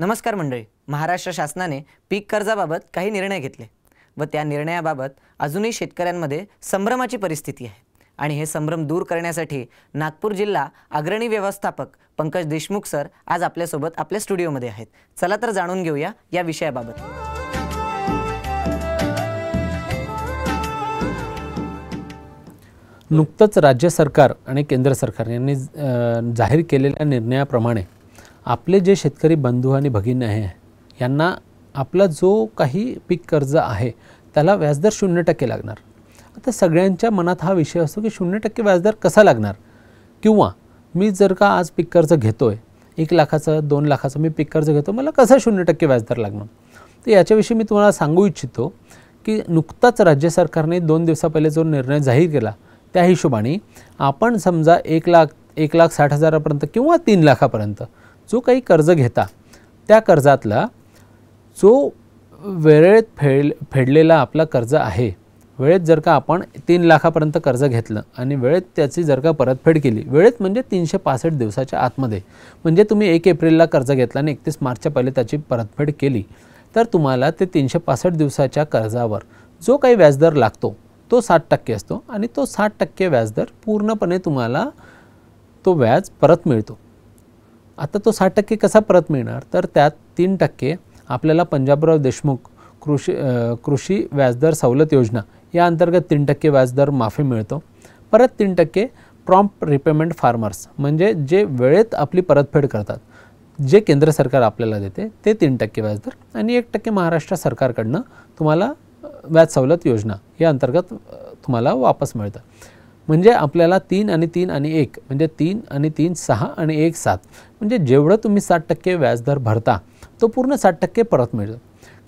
नमस्कार मंडळी महाराष्ट्र शासनाने पीक कर्जाबाबत काही निर्णय घेतले व त्या निर्णयाबाबत अजूनही शेतकऱ्यांमध्ये संभ्रमाची परिस्थिती आहे आणि हे संभ्रम दूर करण्यासाठी नागपूर जिल्हा अग्रणी व्यवस्थापक पंकज देशमुख सर आज आपल्यासोबत आपल्या स्टुडिओमध्ये आहेत चला तर जाणून घेऊया या विषयाबाबत नुकतंच राज्य सरकार आणि केंद्र सरकार यांनी जाहीर केलेल्या निर्णयाप्रमाणे आपले जे शेतकरी बंधू आणि भगिनी आहे यांना आपला जो काही पीक कर्ज आहे त्याला व्याजदर शून्य टक्के लागणार आता सगळ्यांच्या मनात हा विषय असतो की शून्य टक्के व्याजदर कसा लागणार किंवा मी जर का आज पीक कर्ज घेतो आहे एक लाखाचं दोन लाखाचं मी पीक कर्ज घेतो मला कसा शून्य टक्के व्याजदर लागणार तर याच्याविषयी मी तुम्हाला सांगू इच्छितो की नुकताच राज्य सरकारने दोन दिवसा पहिले जो निर्णय जाहीर केला त्या हिशोबाने आपण समजा एक लाख एक लाख साठ हजारापर्यंत किंवा तीन लाखापर्यंत जो काही कर्ज घेता त्या कर्जातला जो वेळेत फेड फेडलेला आपला कर्ज आहे वेळेत जर का आपण तीन लाखापर्यंत कर्ज घेतलं आणि वेळेत त्याची जर का परतफेड केली वेळेत म्हणजे तीनशे पासष्ट दिवसाच्या आतमध्ये म्हणजे तुम्ही एक एप्रिलला कर्ज घेतला आणि एकतीस मार्चच्या पहिले त्याची परतफेड केली तर तुम्हाला ते तीनशे पासष्ट दिवसाच्या कर्जावर जो काही व्याजदर लागतो तो साठ टक्के असतो आणि तो साठ टक्के व्याजदर पूर्णपणे तुम्हाला तो व्याज परत मिळतो आता तो साठ टक्के कसा परत मिळणार तर त्यात तीन टक्के आपल्याला पंजाबराव देशमुख कृषी कृषी व्याजदर सवलत योजना या अंतर्गत तीन टक्के व्याजदर माफी मिळतो परत तीन टक्के प्रॉम्प रिपेमेंट फार्मर्स म्हणजे जे वेळेत आपली परतफेड करतात जे केंद्र सरकार आपल्याला देते ते तीन टक्के व्याजदर आणि एक टक्के महाराष्ट्र सरकारकडनं तुम्हाला व्याज सवलत योजना या अंतर्गत तुम्हाला वापस मिळतं मजे अपने तीन आणि तीन आणि एक म्हणजे तीन आणि तीन सहा आणि एक सात म्हणजे जेवढं तुम्ही साठ टक्के व्याजदर भरता तो पूर्ण साठ टक्के परत मिळतो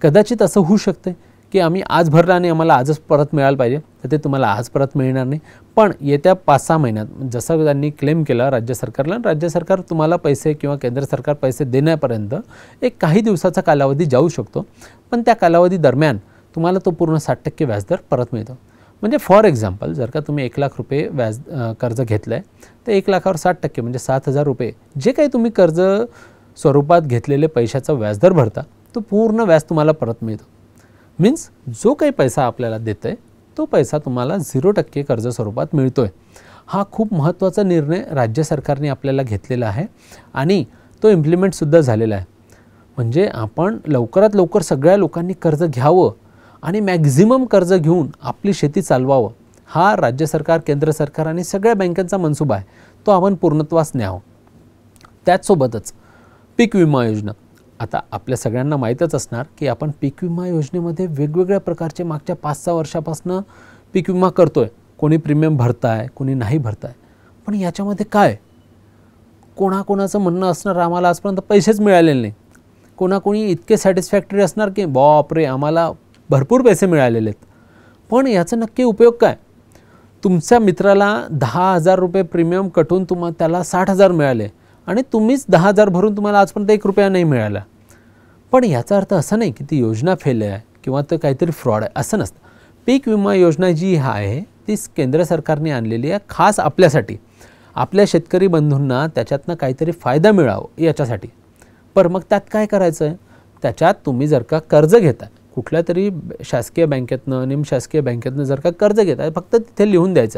कदाचित असं होऊ शकते की आम्ही आज भरला आणि आम्हाला आजच परत मिलाजे पाहिजे तर आज परत मिळणार नाही पण पांच पाच महीन जस क्लेम के राज्य सरकार राज्य सरकार तुम्हाला पैसे किन्द्र सरकार पैसे देण्यापर्यंत एक काही दिवस कालावधि जाऊ शको पन त्या कालावधी तुम्हारा तो पूर्ण साठ टक्के व्याजदर परत मिळतो मजे फॉर एक्झाम्पल जर का तुम्हें एक लाख रुपये व्याज कर्ज घेतलं आहे एक लाखावर साठ टक्के सात हजार रुपये जे का तुम्ही कर्ज स्वरूप घेतलेले पैशाचा व्याजदर भरता तो पूर्ण व्याज तुम्हारा परत मिळतो मीन्स जो का पैसा अपने देतो है तो पैसा तुम्हारा जीरो टक्के कर्ज स्वरूप मिलत है हा खूब महत्त्वाचा निर्णय राज्य सरकार ने अपने आहे आणि तो इम्प्लिमेंटसुद्धा झालेला आहे म्हणजे लवकर सगळ्या लोकांनी कर्ज घयाव आणि मॅक्झिमम कर्ज घेऊन आपली शेती चालवावं हा राज्य सरकार केंद्र सरकार आणि सगळ्या बँकांचा मनसुबा आहे तो आपण पूर्णत्वास न्यावं त्याचसोबतच पीक विमा योजना आता आपल्या सगळ्यांना माहीतच असणार की आपण पीक विमा योजनेमध्ये वेगवेगळ्या प्रकारचे मागच्या पाच सहा वर्षापासून पीक विमा करतो आहे कोणी प्रीमियम भरताय कोणी नाही भरताय पण याच्यामध्ये काय कोणाकोणाचं म्हणणं असणार आम्हाला आजपर्यंत पैसेच मिळालेले नाही कोणाकोणी इतके सॅटिस्फॅक्टरी असणार की बॉ रे आम्हाला भरपूर पैसे मिळालेले आहेत पण याचा नक्की उपयोग काय तुमच्या मित्राला दहा हजार रुपये प्रीमियम कटून तुम्हा त्याला साठ हजार मिळाले आणि तुम्हीच दहा हजार भरून तुम्हाला आजपर्यंत एक रुपया नाही मिळाला पण याचा अर्थ असा नाही की ती योजना फेल आहे किंवा तर काहीतरी फ्रॉड आहे असं नसतं पीक विमा योजना जी हा आहे ती केंद्र सरकारने आणलेली आहे खास आपल्यासाठी आपल्या शेतकरी बंधूंना त्याच्यातनं काहीतरी फायदा मिळावं याच्यासाठी पर मग त्यात काय करायचं आहे त्याच्यात तुम्ही जर का कर्ज घेता कुछ तरी शासकीय बँकेतनं शासकीय बैंकन जर का कर्ज घता है फ्त तिथे लिहून दयाच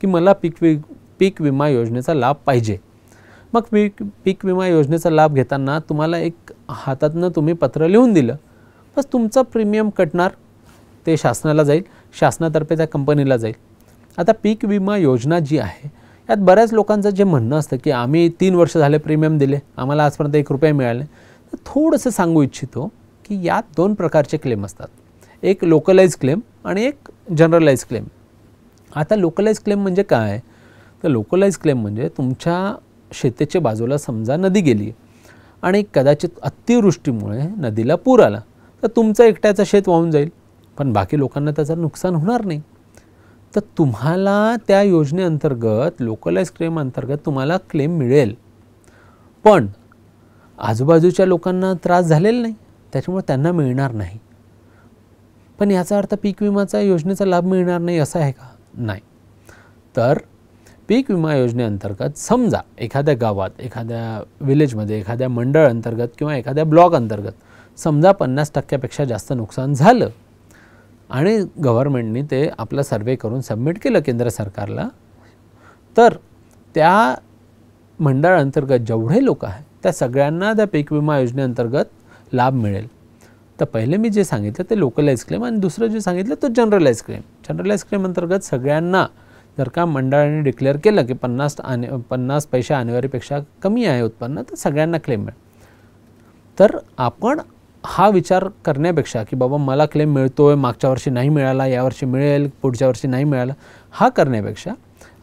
की मला पीक वि पीक विमा योजने का लाभ पाइजे मग पीक पीक विमा योजने का लाभ घता तुम्हारा एक हातातनं तुम्हें पत्र लिहून दिल बस तुमचं प्रीमियम कटणार तो शासनाला जाइल शासनातर्फे त्या कंपनीला जाईल आता पीक विमा योजना जी है यात बऱ्याच लोक जे मन कि आम्मी तीन वर्ष झाले प्रीमियम दिले आम आजपर्यंत एक रुपये मिलाने थोड़स संगू सांगू इच्छितो की यात दोन प्रकारचे क्लेम असतात एक लोकलाइज क्लेम आणि एक जनरलाइज क्लेम आता लोकलाइज क्लेम म्हणजे काय तर लोकलाइज क्लेम म्हणजे तुमच्या शेतीच्या बाजूला समजा नदी गेली आणि कदाचित अतिवृष्टीमुळे नदीला पूर आला तर तुमचं एकट्याचं शेत वाहून जाईल पण बाकी लोकांना त्याचं नुकसान होणार नाही तर तुम्हाला त्या योजनेअंतर्गत लोकलाइज क्लेम अंतर्गत तुम्हाला क्लेम मिळेल पण आजूबाजूच्या लोकांना त्रास झालेला नाही त्याच्यामुळे नहीं मिळणार नाही पण याचा अर्थ पीक विमाचा योजनेचा लाभ मिळणार नाही असा आहे का नहीं तो पीक विमा योजनेअंतर्गत समजा एखाद्या गावात एखाद्या विलेजमध्ये एखाद्या मंडळ अंतर्गत किंवा ब्लॉक अंतर्गत समझा पन्नास टक्क्यापेक्षा जास्त नुकसान झालं आणि ते आपला सर्वे करूँ सबमिट केलं केन्द्र सरकारला तर अंतर्गत जेवड़े लोग लोक आहेत पीक विमा योजनेअंतर्गत लाभ मिळेल तर पहिले मी जे सांगितलं ते लोकलाईज क्लेम आणि दुसरं जे सांगितलं तो जनरलाइज क्लेम जनरलाइज क्लेम अंतर्गत सगळ्यांना जर का मंडळाने डिक्लेअर केलं की पन्नास आने पन्नास पैसे आणेवारीपेक्षा कमी आहे उत्पन्न तर सगळ्यांना क्लेम मिळेल तर आपण हा विचार करण्यापेक्षा की बाबा मला क्लेम मिळतो आहे मागच्या वर्षी नाही मिळाला यावर्षी मिळेल पुढच्या वर्षी नाही मिळाला हा करण्यापेक्षा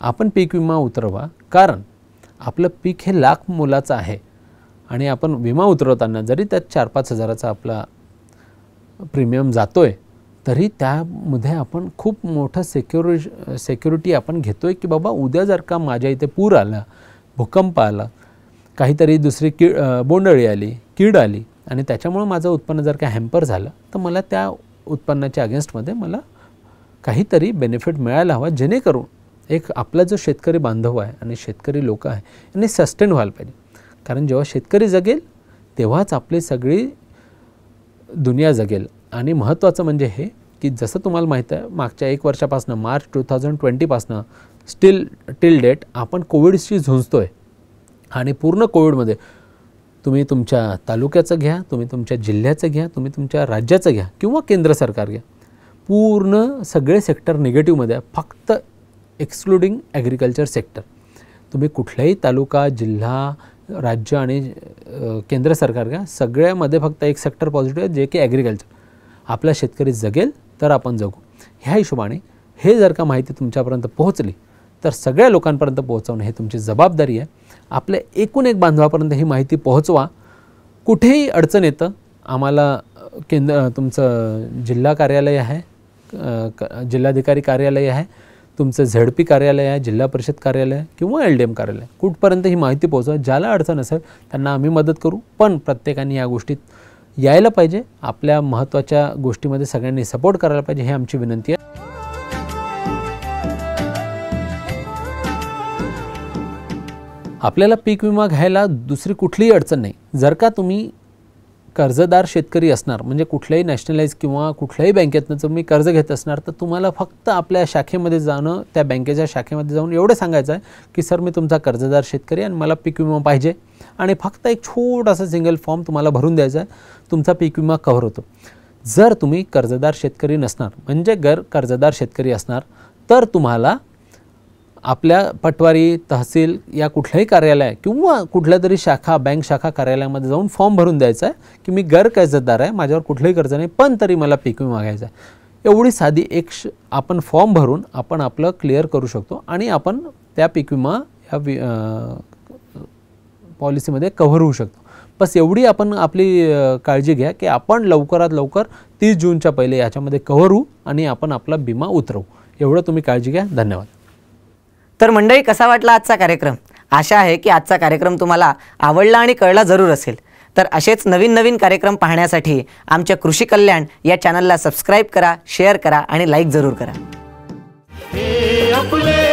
आपण पीक विमा उतरवा कारण आपलं पीक हे लाख मुलाचं आहे आणि विमा उतरवताना जरी त्यात चार पाच हजाराचा आपला प्रीमियम जो आहे तरी अपन खूब मोट मोठं सिक्युरिटी सेक्युरिटी आपण घेतो बाबा उद्या जर का मजा इतने पूर आला भूकंप आला कहीं तरी दूसरी की बोंडळी आली कीड आली मजा उत्पन्न जर का हॅम्पर झालं तर उत्पन्ना त्या उत्पन्नाच्या अगेन्स्टमध्ये मला काहीतरी बेनिफिट मिला जेनेकर एक अपला जो शेक बांधव है आणि शेतकरी लोक है यांनी सस्टेन व्हायला पाजे कारण जेव शेतकरी जगेल अपनी आपली दुनिया जगेल आणि महत्त्वाचं म्हणजे हे की जसं तुम्हाला एक वर्षापासन मार्च टू थाउजंड ट्वेंटीपासन स्टील टिल डेट आपण कोविडशी झुंजतो आहे आणि पूर्ण कोविडमध्ये तुम्ही तुमच्या तालुक्याचं घ्या तुम्ही तुमच्या जिल्ह्याचं घ्या तुम्ही तुमच्या राज्याचं घ्या किंवा केंद्र सरकार घ्या पूर्ण सगळे सेक्टर निगेटिव्हमध्ये आहे फक्त एक्सक्लुडिंग ॲग्रिकल्चर सेक्टर तुम्ही कुठलाही तालुका जिल्हा राज्य आ केन्द्र सरकार का सगड़मदे फक्त एक सेक्टर पॉझिटिव्ह आहे जे कि ॲग्रिकल्चर आपला शेतकरी जगेल तो आपण जगू हा हिशोबाने हे जर का माहिती तुमच्यापर्यंत पोचली तर सगळ्या लोकांपर्यंत पोहोचवणं हे तुमची जबाबदारी आहे आपल्या एकूण एक बांधवापर्यंत ही पोचवा कुछ ही अडचण येतं आम्हाला केंद्र तुमचं जिल्हा कार्यालय है जिधिकारी कार्यालय है तुमचं झेडपी कार्यालय आहे जिल्हा परिषद कार्यालय किंवा एल डी एम कार्यालय कुठपर्यंत ही माहिती पोहोचवा ज्याला अडचण असेल त्यांना आम्ही मदत करू पण प्रत्येकाने या गोष्टीत यायला पाहिजे आपल्या महत्त्वाच्या गोष्टीमध्ये सगळ्यांनी सपोर्ट करायला पाहिजे हे आमची विनंती आहे आपल्याला पीक विमा घ्यायला दुसरी कुठलीही अडचण नाही जर का तुम्ही कर्जदार शेतकरी असणार म्हणजे कुठल्याही नॅशनलाइज किंवा कुठल्याही बँकेतनं जर मी कर्ज घेत असणार तर तुम्हाला फक्त आपल्या शाखेमध्ये जाणं त्या बँकेच्या शाखेमध्ये जाऊन एवढं सांगायचं आहे की सर मी तुमचा कर्जदार शेतकरी आणि मला पीक विमा पाहिजे आणि फक्त एक छोटासा सिंगल फॉर्म तुम्हाला भरून द्यायचा आहे तुमचा पीक विमा कव्हर होतो जर तुम्ही कर्जदार शेतकरी नसणार म्हणजे गर कर्जदार शेतकरी असणार तर तुम्हाला आपल्या पटवारी तहसील या ही कार्यालय कि तरी शाखा बैंक शाखा कार्यालय जाऊन फॉर्म भरून द्यायचा आहे की मी गैरकर्जदार आहे माझ्यावर कुठलंही कर्ज नहीं पन तरी मैं पीक विमा e घ्यायचा आहे साधी एक श आपण फॉर्म भरून आपण आपलं क्लिअर करू शको आणि आपण पीक विमा e या वि पॉलिसीमध्ये कवर होऊ शकतो बस एवढी अपन आपली काळजी घ्या की आपण लवकरात लवकर तीस जून पहिले याच्यामध्ये कव्हर होऊ आणि आपण आपला बिमा उतरवू एवढं तुम्ही काळजी धन्यवाद तर मंडळी कसा वाटला आजचा कार्यक्रम आशा आहे की आजचा कार्यक्रम तुम्हाला आवडला आणि कळला जरूर असेल तर असेच नवीन नवीन कार्यक्रम पाहण्यासाठी आमच्या कृषी कल्याण या चॅनलला सबस्क्राईब करा शेअर करा आणि लाईक जरूर करा